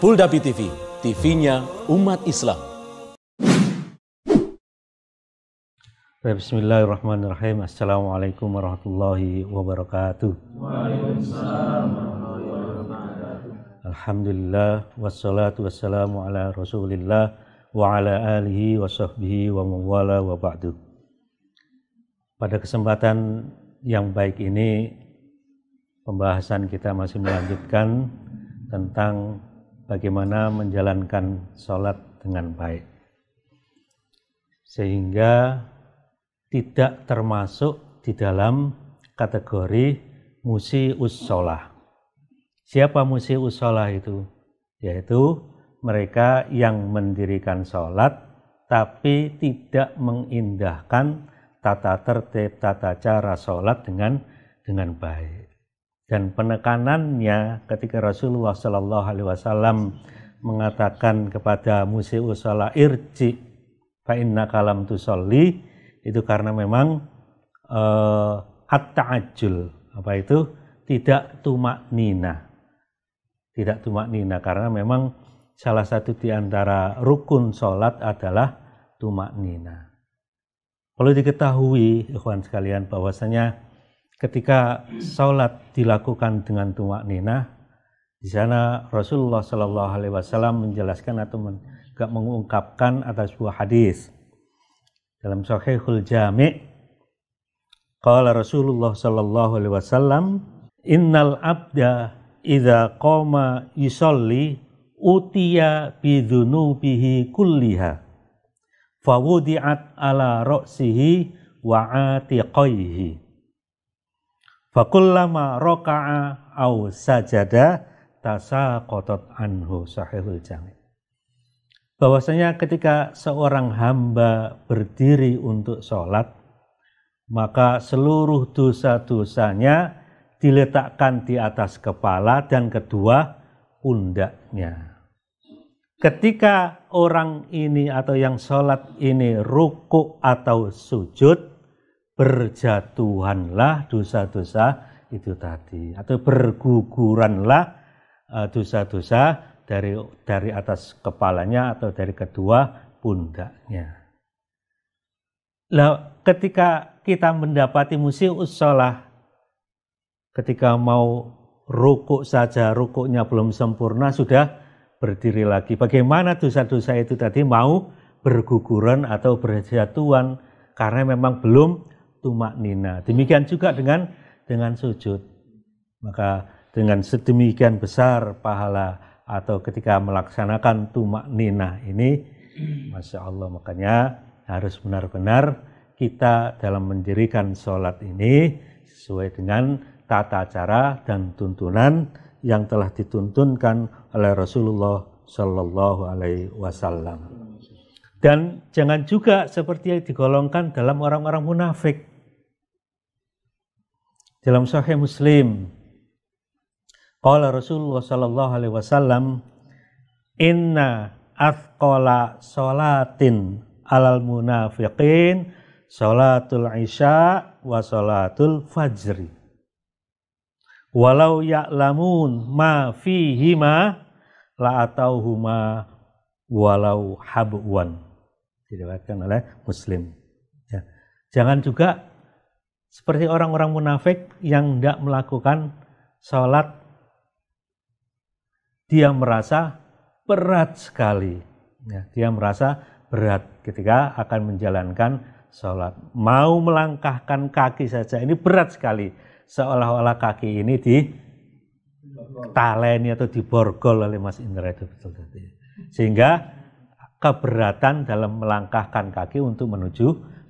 Puldapi TV, TV-nya umat Islam. Bismillahirrahmanirrahim. Assalamualaikum warahmatullahi wabarakatuh. Waalaikumsalam warahmatullahi wabarakatuh. Alhamdulillah wassalatu wassalamu ala Rasulillah wa ala alihi wa sahbihi wa mawala wa ba'du. Pada kesempatan yang baik ini pembahasan kita masih melanjutkan tentang bagaimana menjalankan sholat dengan baik. Sehingga tidak termasuk di dalam kategori musi ussolah. Siapa musi ussolah itu? Yaitu mereka yang mendirikan sholat tapi tidak mengindahkan tata tertib, tata cara sholat dengan dengan baik dan penekanannya ketika Rasulullah Shallallahu Alaihi Wasallam mengatakan kepada Musa Salah irji fa kalam tusolli itu karena memang uh, eh, at ajul apa itu tidak tumak nina tidak tumak nina karena memang salah satu di antara rukun sholat adalah tumak nina perlu diketahui ikhwan sekalian bahwasanya ketika sholat dilakukan dengan tumak nina, di sana Rasulullah Shallallahu Alaihi Wasallam menjelaskan atau men, mengungkapkan atas sebuah hadis dalam Sahihul Jami. Qala Rasulullah Shallallahu Alaihi Wasallam, Innal abda idza qama yusalli utiya bidunubihi kulliha fawudi'at ala roksihi wa atiqaihi Fakullama roka'a au sajada kotot anhu sahihul jami. Bahwasanya ketika seorang hamba berdiri untuk sholat, maka seluruh dosa-dosanya diletakkan di atas kepala dan kedua pundaknya. Ketika orang ini atau yang sholat ini rukuk atau sujud, berjatuhanlah dosa-dosa itu tadi atau berguguranlah eh, dosa-dosa dari dari atas kepalanya atau dari kedua pundaknya. Nah, ketika kita mendapati musim usolah, ketika mau rukuk saja rukuknya belum sempurna sudah berdiri lagi. Bagaimana dosa-dosa itu tadi mau berguguran atau berjatuhan karena memang belum tumak nina. Demikian juga dengan dengan sujud. Maka dengan sedemikian besar pahala atau ketika melaksanakan tumak nina ini, masya Allah makanya harus benar-benar kita dalam mendirikan sholat ini sesuai dengan tata cara dan tuntunan yang telah dituntunkan oleh Rasulullah Shallallahu Alaihi Wasallam. Dan jangan juga seperti yang digolongkan dalam orang-orang munafik dalam Sahih Muslim Qala Rasulullah sallallahu alaihi wasallam inna athqala salatin alal munafiqin salatul isya wa salatul fajri walau ya'lamun ma fihima la atauhuma walau habwan diriwayatkan oleh Muslim ya. jangan juga seperti orang-orang munafik yang tidak melakukan sholat dia merasa berat sekali ya, dia merasa berat ketika akan menjalankan sholat mau melangkahkan kaki saja ini berat sekali seolah-olah kaki ini di taleni atau diborgol oleh Mas Indra itu betul tadi kan? iya. sehingga keberatan dalam melangkahkan kaki untuk menuju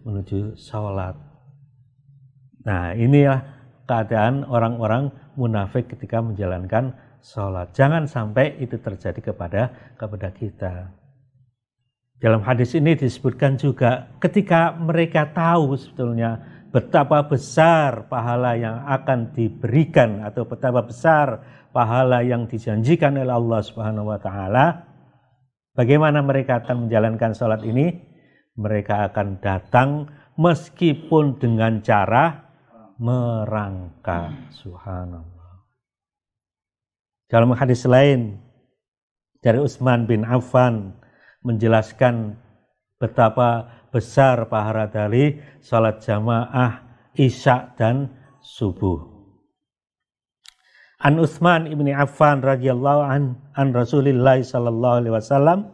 menuju sholat Nah inilah keadaan orang-orang munafik ketika menjalankan sholat. Jangan sampai itu terjadi kepada kepada kita. Dalam hadis ini disebutkan juga ketika mereka tahu sebetulnya betapa besar pahala yang akan diberikan atau betapa besar pahala yang dijanjikan oleh Allah Subhanahu wa taala. Bagaimana mereka akan menjalankan sholat ini? Mereka akan datang meskipun dengan cara merangka. Subhanallah. Dalam hadis lain dari Utsman bin Affan menjelaskan betapa besar pahala dari salat jamaah isya dan subuh. An Utsman ibni Affan radhiyallahu an an Rasulillah sallallahu alaihi wasallam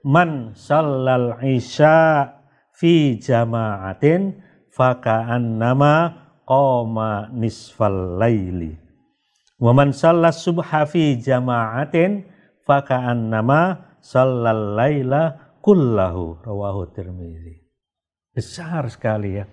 man shallal isya fi jama'atin faka'annama qama nisfal laili wa man shalla subha fi jama'atin fa ka'annama shallal laila kullahu rawahu tirmizi besar sekali ya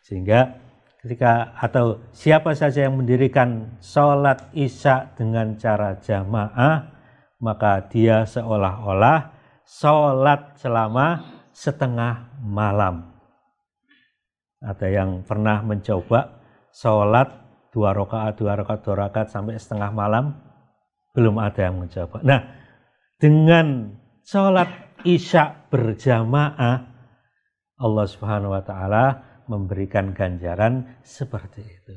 sehingga ketika atau siapa saja yang mendirikan sholat isya dengan cara jamaah maka dia seolah-olah sholat selama setengah malam ada yang pernah mencoba sholat dua rakaat dua rakaat dua rakaat sampai setengah malam belum ada yang menjawab. Nah, dengan sholat isya berjamaah Allah Subhanahu wa taala memberikan ganjaran seperti itu.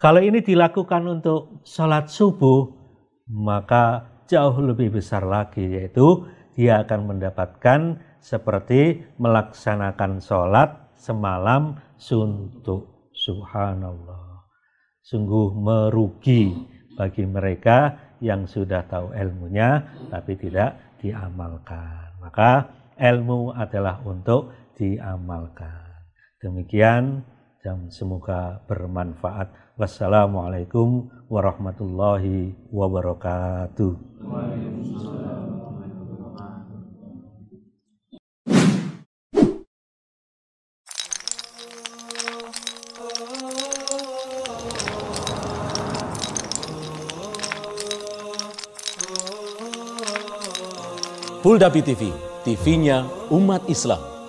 Kalau ini dilakukan untuk sholat subuh, maka jauh lebih besar lagi, yaitu dia akan mendapatkan seperti melaksanakan sholat semalam suntuk. Subhanallah. Sungguh merugi bagi mereka yang sudah tahu ilmunya tapi tidak diamalkan. Maka ilmu adalah untuk diamalkan. Demikian dan semoga bermanfaat. Wassalamualaikum warahmatullahi wabarakatuh. Pulda BTV, TV-nya umat Islam.